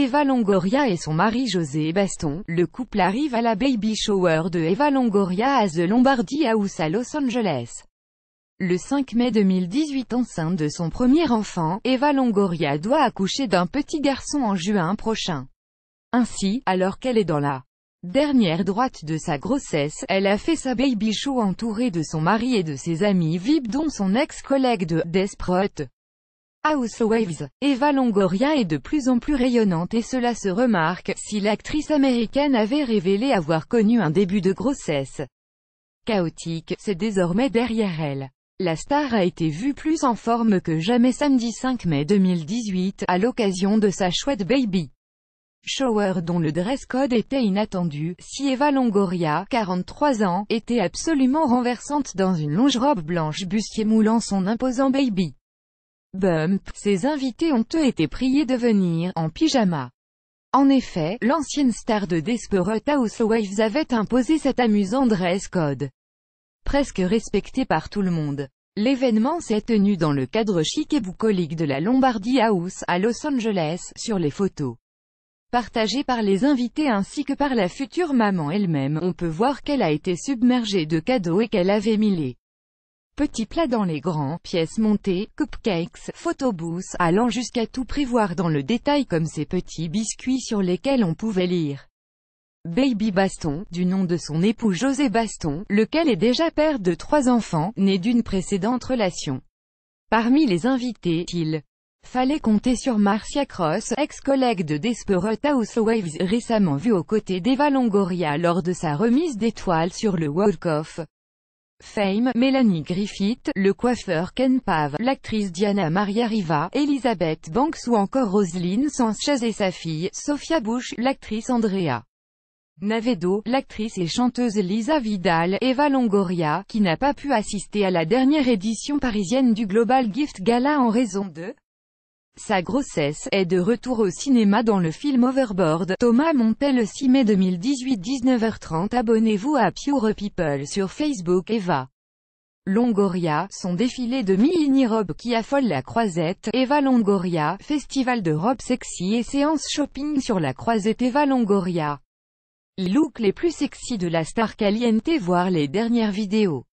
Eva Longoria et son mari José Baston, le couple arrive à la baby shower de Eva Longoria à The Lombardi House à Los Angeles. Le 5 mai 2018 enceinte de son premier enfant, Eva Longoria doit accoucher d'un petit garçon en juin prochain. Ainsi, alors qu'elle est dans la dernière droite de sa grossesse, elle a fait sa baby show entourée de son mari et de ses amis VIP dont son ex-collègue de « Desprot waves, Eva Longoria est de plus en plus rayonnante et cela se remarque, si l'actrice américaine avait révélé avoir connu un début de grossesse chaotique, c'est désormais derrière elle. La star a été vue plus en forme que jamais samedi 5 mai 2018, à l'occasion de sa chouette baby. Shower dont le dress code était inattendu, si Eva Longoria, 43 ans, était absolument renversante dans une longe robe blanche bustier moulant son imposant baby. Bump, ses invités ont eux été priés de venir, en pyjama. En effet, l'ancienne star de Desperate Housewives avait imposé cet amusant dress code, presque respecté par tout le monde. L'événement s'est tenu dans le cadre chic et boucolique de la Lombardie House, à Los Angeles, sur les photos partagées par les invités ainsi que par la future maman elle-même, on peut voir qu'elle a été submergée de cadeaux et qu'elle avait mis Petits plats dans les grands, pièces montées, cupcakes, photobooths, allant jusqu'à tout prévoir dans le détail comme ces petits biscuits sur lesquels on pouvait lire. Baby Baston, du nom de son époux José Baston, lequel est déjà père de trois enfants, né d'une précédente relation. Parmi les invités, il fallait compter sur Marcia Cross, ex-collègue de Desperate Housewives récemment vue aux côtés d'Eva Longoria lors de sa remise d'étoiles sur le Walk-Off. Fame, Mélanie Griffith, le coiffeur Ken Pav, l'actrice Diana Maria Riva, Elisabeth Banks ou encore Roselyne Sanchez et sa fille, Sophia Bush, l'actrice Andrea. Navedo, l'actrice et chanteuse Lisa Vidal, Eva Longoria, qui n'a pas pu assister à la dernière édition parisienne du Global Gift Gala en raison de sa grossesse est de retour au cinéma dans le film Overboard. Thomas Montel le 6 mai 2018 19h30 Abonnez-vous à Pure People sur Facebook Eva Longoria, son défilé de mini-robes qui affole la croisette, Eva Longoria, festival de robes sexy et séance shopping sur la croisette Eva Longoria. Les looks les plus sexy de la star caliente voir les dernières vidéos.